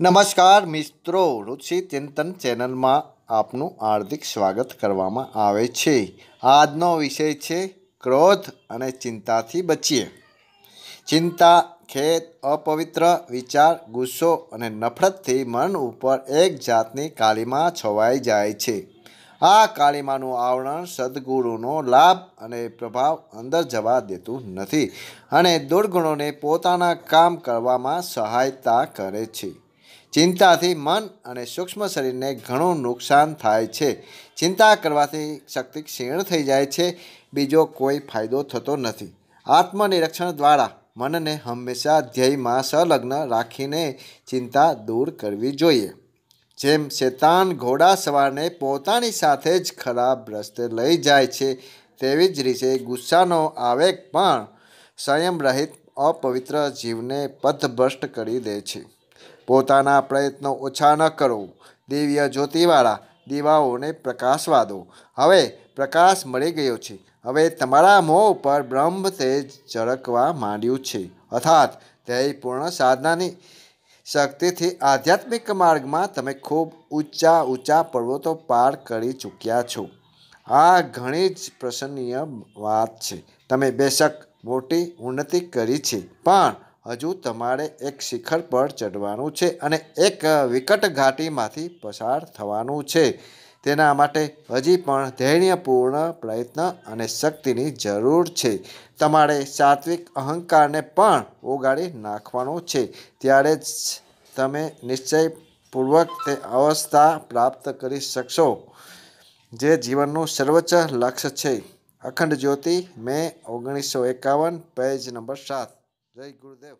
નમસ્કાર મિત્રો રુચિ ચિંતન ચેનલમાં આપનું હાર્દિક સ્વાગત કરવામાં આવે છે આજનો વિષય છે ક્રોધ અને ચિંતાથી બચીએ ચિંતા ખેત અપવિત્ર વિચાર ગુસ્સો અને નફરતથી મન ઉપર એક જાતની કાળીમાં છવાઈ જાય છે આ કાળીમાનું આવરણ સદગુરુનો લાભ અને પ્રભાવ અંદર જવા દેતું નથી અને દુર્ગુણોને પોતાના કામ કરવામાં સહાયતા કરે છે ચિંતાથી મન અને સૂક્ષ્મ શરીરને ઘણું નુકસાન થાય છે ચિંતા કરવાથી શક્તિ ક્ષીણ થઈ જાય છે બીજો કોઈ ફાયદો થતો નથી આત્મનિરક્ષણ દ્વારા મનને હંમેશા ધ્યેયમાં સંલગ્ન રાખીને ચિંતા દૂર કરવી જોઈએ જેમ શેતાન ઘોડા સવારને પોતાની સાથે જ ખરાબ રસ્તે લઈ જાય છે તેવી જ રીતે ગુસ્સાનો આવેગ પણ સંયમ રહિત અપવિત્ર જીવને પથભ્રષ્ટ કરી દે છે પોતાના પ્રયત્નો ઓછા ન કરો દિવ્ય જ્યોતિવાળા દીવાઓને પ્રકાશવા દો હવે પ્રકાશ મળી ગયો છે હવે તમારા મોં ઉપર બ્રહ્મ તેજ ઝળકવા માંડ્યું છે અર્થાત ધ્યેયપૂર્ણ સાધનાની શક્તિથી આધ્યાત્મિક માર્ગમાં તમે ખૂબ ઊંચા ઊંચા પર્વતો પાર કરી ચૂક્યા છો આ ઘણી જ પ્રસન્નીય વાત છે તમે બેશક મોટી ઉન્નતિ કરી છે પણ હજુ તમારે એક શિખર પર ચડવાનું છે અને એક વિકટ ઘાટીમાંથી પસાર થવાનું છે તેના માટે હજી પણ ધૈર્યપૂર્ણ પ્રયત્ન અને શક્તિની જરૂર છે તમારે સાત્વિક અહંકારને પણ ઓગાળી નાખવાનો છે ત્યારે જ તમે નિશ્ચયપૂર્વક તે અવસ્થા પ્રાપ્ત કરી શકશો જે જીવનનું સર્વોચ્ચ લક્ષ્ય છે અખંડ જ્યોતિ મે ઓગણીસો એકાવન પેજ નંબર સાત જય ગુરુદેવ